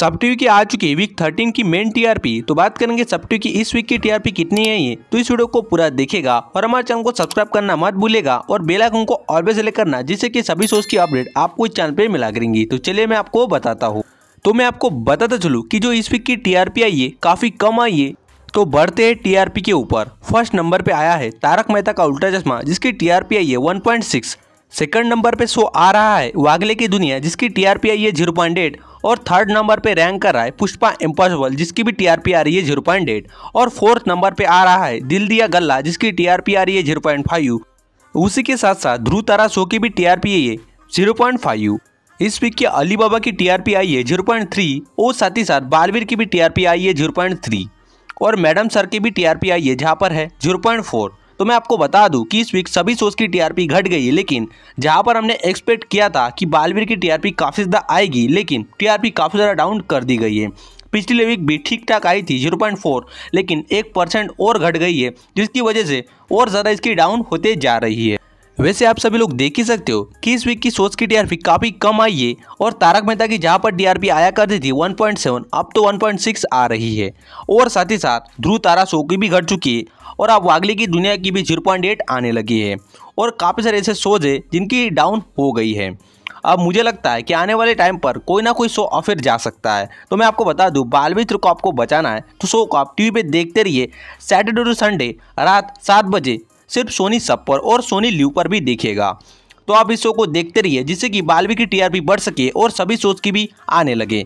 सबट्यू की आ चुकी है वीक थर्टीन की मेन टीआरपी तो बात करेंगे सबट्यू की इस वीक की टीआरपी कितनी है ये तो इस वीडियो को पूरा देखेगा और हमारे चैनल को सब्सक्राइब करना मत भूलेगा और बेलाइकन को ऑलवेज सेलेक्ट करना जिससे की सभी शोज की अपडेट आपको इस चैनल पर मिला करेंगी तो चलिए मैं आपको बताता हूँ तो मैं आपको बताता चलूँ की जो इस वीक की टीआरपी आई है काफी कम आई है तो बढ़ते हैं टीआरपी के ऊपर फर्स्ट नंबर पे आया है तारक मेहता का उल्टा चश्मा जिसकी टीआरपी आई है 1.6 सेकंड नंबर पे शो आ रहा है वागले की दुनिया जिसकी टीआरपी आई है एट और थर्ड नंबर पे रैंक कर रहा है पुष्पा इम्पॉसिबल जिसकी भी टीआरपी आ रही है जीरो पॉइंट एट और फोर्थ नंबर पे आ रहा है दिल दिया गल्ला जिसकी टीआरपी आ रही है जीरो पॉइंट फाइव उसी के साथ साथ ध्रुव तारा शो की भी टीआरपी है जीरो पॉइंट फाइव इस वीक की अली बाबा की टीआरपी आई है जीरो पॉइंट थ्री और साथ ही साथ बालवीर की भी टीआरपी आई है जीरो पॉइंट थ्री और मैडम सर की भी टीआरपी आई है जहाँ पर है जीरो पॉइंट फोर तो मैं आपको बता दूं कि इस वीक सभी शोज की टीआरपी घट गई है लेकिन जहां पर हमने एक्सपेक्ट किया था कि बालवीर की टीआरपी काफ़ी ज़्यादा आएगी लेकिन टीआरपी काफ़ी ज़्यादा डाउन कर दी गई है पिछले वीक भी ठीक ठाक आई थी 0.4 लेकिन एक परसेंट और घट गई है जिसकी वजह से और ज़्यादा इसकी डाउन होते जा रही है वैसे आप सभी लोग देख ही सकते हो कि इस वीक की सोच की डीआरपी काफी कम आई है और तारक मेहता की जहां पर डीआरपी आया करती थी 1.7 अब तो 1.6 आ रही है और साथ ही साथ ध्रुव तारा शो की भी घट चुकी है और अब वागले की दुनिया की भी 0.8 आने लगी है और काफ़ी सारे ऐसे शोज है जिनकी डाउन हो गई है अब मुझे लगता है कि आने वाले टाइम पर कोई ना कोई शो ऑफिर जा सकता है तो मैं आपको बता दूं बाल मित्र को आपको बचाना है तो शो को आप टीवी पे देखते रहिए सैटरडे टू संडे रात सात बजे सिर्फ सोनी सब पर और सोनी ल्यू पर भी देखेगा तो आप इस शो को देखते रहिए जिससे कि बालवी की टीआरपी बढ़ सके और सभी शोज की भी आने लगे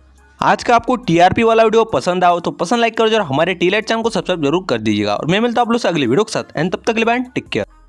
आज का आपको टीआरपी वाला वीडियो पसंद आओ तो पसंद लाइक करो और हमारे टीलाइट चैनल को सब्सक्राइब जरूर कर दीजिएगा और मैं मिलता हूँ आप लोग से वीडियो के साथ एंड तब तक लिबाइन टेक केयर